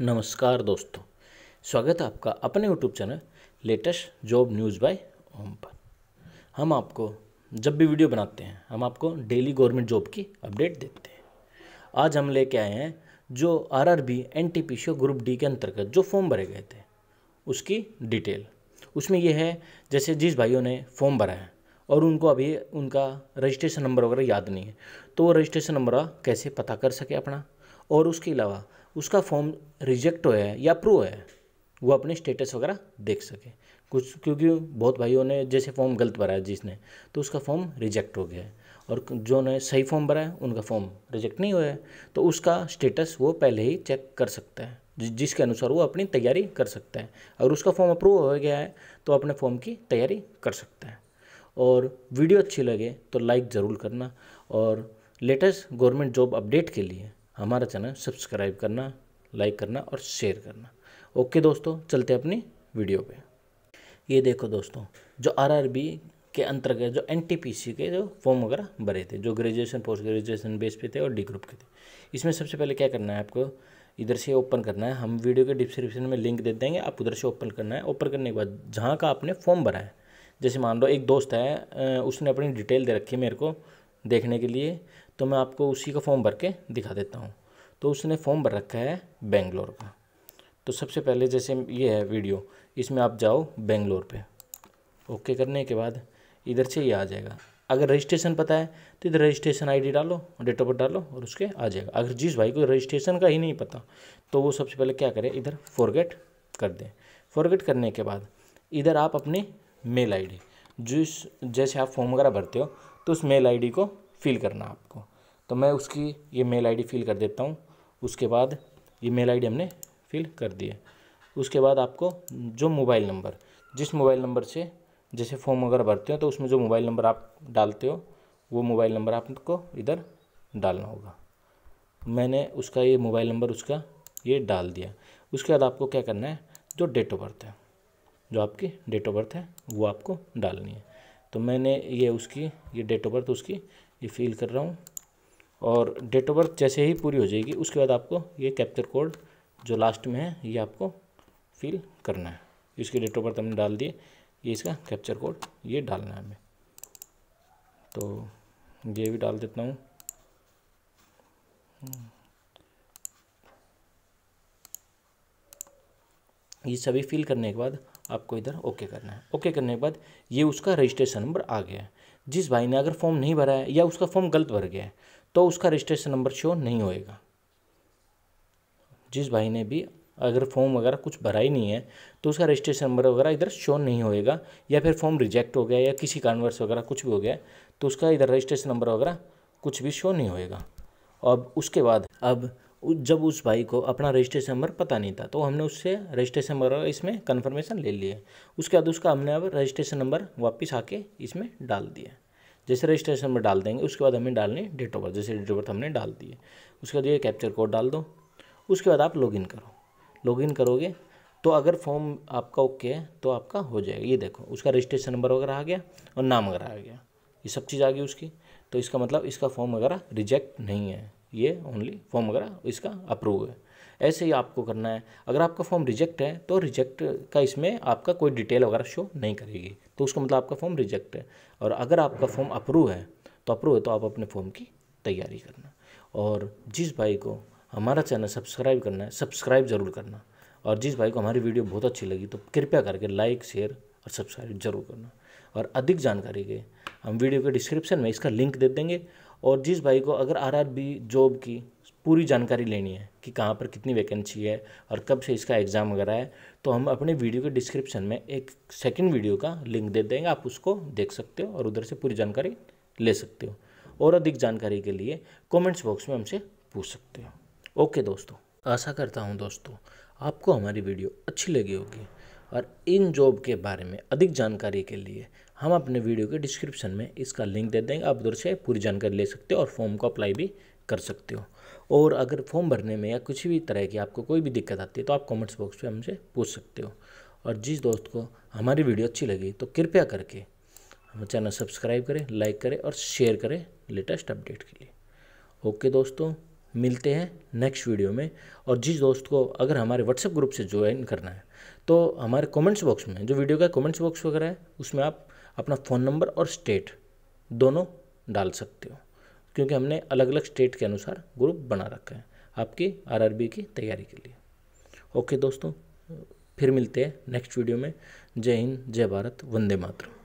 नमस्कार दोस्तों स्वागत है आपका अपने YouTube channel latest job news by Om पर हम आपको जब भी वीडियो बनाते हैं हम आपको डेली गवर्नमेंट जॉब की अपडेट देते हैं आज हम लेके आए हैं जो R R B N T P group D के अंतर्गत जो फॉर्म भरे गए थे उसकी डिटेल उसमें यह है जैसे जिस भाइयों ने फॉर्म भरा है और उनको अभी उनका रजिस्ट्रेशन नंबर वगैरह याद नहीं है तो वो रजिस्ट्रेशन नंबर कैसे पता कर सके अपना और उसके अलावा उसका फॉर्म रिजेक्ट होया है या अप्रूव है वो अपने स्टेटस वगैरह देख सके कुछ क्योंकि बहुत भाइयों ने जैसे फॉर्म गलत भरा है जिसने तो उसका फॉर्म रिजेक्ट हो गया है और जो ने सही फॉर्म भरा है उनका फॉर्म रिजेक्ट नहीं हुआ है तो उसका स्टेटस वो पहले ही चेक कर सकता है जिसके अनुसार वो अपनी तैयारी कर सकता है अगर उसका फॉर्म अप्रूव हो गया है तो अपने फॉर्म की तैयारी कर सकता है और वीडियो अच्छी लगे तो लाइक ज़रूर करना और लेटेस्ट गवर्नमेंट जॉब अपडेट के लिए हमारा चैनल सब्सक्राइब करना लाइक करना और शेयर करना ओके दोस्तों चलते अपनी वीडियो पे ये देखो दोस्तों जो आरआरबी के अंतर्गत जो एनटीपीसी के जो फॉर्म वगैरह भरे थे जो ग्रेजुएशन पोस्ट ग्रेजुएशन बेस पे थे और डी ग्रुप के थे इसमें सबसे पहले क्या करना है आपको इधर से ओपन करना है हम वीडियो के डिस्क्रिप्शन में लिंक दे देंगे आप उधर से ओपन करना है ओपन करने के बाद जहाँ का आपने फॉर्म भरा है जैसे मान लो एक दोस्त है उसने अपनी डिटेल दे रखी है मेरे को देखने के लिए तो मैं आपको उसी का फॉर्म भर के दिखा देता हूँ तो उसने फॉर्म भर रखा है बेंगलोर का तो सबसे पहले जैसे ये है वीडियो इसमें आप जाओ बेंगलोर पे ओके करने के बाद इधर से ये आ जाएगा अगर रजिस्ट्रेशन पता है तो इधर रजिस्ट्रेशन आईडी डालो डेट ऑफ बर्थ डालो और उसके आ जाएगा अगर जिस भाई को रजिस्ट्रेशन का ही नहीं पता तो वो सबसे पहले क्या करे इधर फॉरगेट कर दें फॉरगेट करने के बाद इधर आप अपनी मेल आई जिस जैसे आप फॉर्म वगैरह भरते हो तो उस मेल आई को फ़िल करना आपको तो मैं उसकी ये मेल आईडी फ़िल कर देता हूँ उसके बाद ये मेल आईडी हमने फ़िल कर दी है उसके बाद आपको जो मोबाइल नंबर जिस मोबाइल नंबर से जैसे फॉर्म अगर भरते हो तो उसमें जो मोबाइल नंबर आप डालते हो वो मोबाइल नंबर आपको इधर डालना होगा मैंने उसका ये मोबाइल नंबर उसका ये डाल दिया उसके बाद आपको क्या करना है जो डेट ऑफ बर्थ है जो आपकी डेट ऑफ बर्थ है वो आपको डालनी है तो मैंने ये उसकी ये डेट ऑफ बर्थ उसकी ये फिल कर रहा हूँ और डेट ऑफ बर्थ जैसे ही पूरी हो जाएगी उसके बाद आपको ये कैप्चर कोड जो लास्ट में है ये आपको फिल करना है इसकी डेट ऑफ बर्थ हमने डाल दिए ये इसका कैप्चर कोड ये डालना है हमें तो ये भी डाल देता हूँ ये सभी फिल करने के बाद आपको इधर ओके करना है ओके करने के बाद ये उसका रजिस्ट्रेशन नंबर आ गया है जिस भाई ने अगर फॉर्म नहीं भरा है या उसका फॉर्म गलत भर गया है तो उसका रजिस्ट्रेशन नंबर शो नहीं होएगा जिस भाई ने भी अगर फॉर्म वगैरह कुछ भरा ही नहीं है तो उसका रजिस्ट्रेशन नंबर वगैरह इधर शो नहीं होएगा या फिर फॉर्म रिजेक्ट हो गया या किसी कारणवश वगैरह कुछ भी हो गया तो उसका इधर रजिस्ट्रेशन नंबर वगैरह कुछ भी शो नहीं होएगा अब उसके बाद अब जब उस भाई को अपना रजिस्ट्रेशन नंबर पता नहीं था तो हमने उससे रजिस्ट्रेशन नंबर इसमें कन्फर्मेशन ले लिया उसके बाद उसका हमने अब रजिस्ट्रेशन नंबर वापस आके इसमें डाल दिया जैसे रजिस्ट्रेशन नंबर डाल देंगे उसके बाद हमें डालनी डेट ऑफ बर्थ जैसे डेट ऑफ बर्थ हमने डाल दिए उसके बाद ये कैप्चर कोड डाल दो उसके बाद आप लॉगिन करो लॉगिन करोगे तो अगर फॉर्म आपका ओके है तो आपका हो जाएगा ये देखो उसका रजिस्ट्रेशन नंबर वगैरह आ गया और नाम वगैरह आ गया ये सब चीज़ आ गई उसकी तो इसका मतलब इसका फॉर्म वगैरह रिजेक्ट नहीं है ये ओनली फॉर्म वगैरह इसका अप्रूव है ऐसे ही आपको करना है अगर आपका फॉर्म रिजेक्ट है तो रिजेक्ट का इसमें आपका कोई डिटेल वगैरह शो नहीं करेगी तो उसका मतलब आपका फॉर्म रिजेक्ट है और अगर आपका फॉर्म अप्रूव है तो अप्रूव है तो आप अपने फॉर्म की तैयारी करना और जिस भाई को हमारा चैनल सब्सक्राइब करना है सब्सक्राइब ज़रूर करना और जिस भाई को हमारी वीडियो बहुत अच्छी लगी तो कृपया करके लाइक शेयर और सब्सक्राइब जरूर करना और अधिक जानकारी के हम वीडियो के डिस्क्रिप्शन में इसका लिंक दे देंगे और जिस भाई को अगर आरआरबी जॉब की पूरी जानकारी लेनी है कि कहाँ पर कितनी वैकेंसी है और कब से इसका एग्ज़ाम वगैरह है तो हम अपने वीडियो के डिस्क्रिप्शन में एक सेकंड वीडियो का लिंक दे देंगे आप उसको देख सकते हो और उधर से पूरी जानकारी ले सकते हो और अधिक जानकारी के लिए कमेंट्स बॉक्स में हमसे पूछ सकते हो ओके दोस्तों आशा करता हूँ दोस्तों आपको हमारी वीडियो अच्छी लगी होगी और इन जॉब के बारे में अधिक जानकारी के लिए हम अपने वीडियो के डिस्क्रिप्शन में इसका लिंक दे देंगे आप उधर से पूरी जानकारी ले सकते हो और फॉर्म को अप्लाई भी कर सकते हो और अगर फॉर्म भरने में या कुछ भी तरह की आपको कोई भी दिक्कत आती है तो आप कमेंट्स बॉक्स में हमसे पूछ सकते हो और जिस दोस्त को हमारी वीडियो अच्छी लगी तो कृपया करके हमारे चैनल सब्सक्राइब करें लाइक करें और शेयर करें लेटेस्ट अपडेट के लिए ओके दोस्तों मिलते हैं नेक्स्ट वीडियो में और जिस दोस्त को अगर हमारे व्हाट्सएप ग्रुप से ज्वाइन करना है तो हमारे कमेंट्स बॉक्स में जो वीडियो का कमेंट्स बॉक्स वगैरह है उसमें आप अपना फ़ोन नंबर और स्टेट दोनों डाल सकते हो क्योंकि हमने अलग अलग स्टेट के अनुसार ग्रुप बना रखा है आपकी आरआरबी की तैयारी के लिए ओके दोस्तों फिर मिलते हैं नेक्स्ट वीडियो में जय हिंद जय भारत वंदे मातरम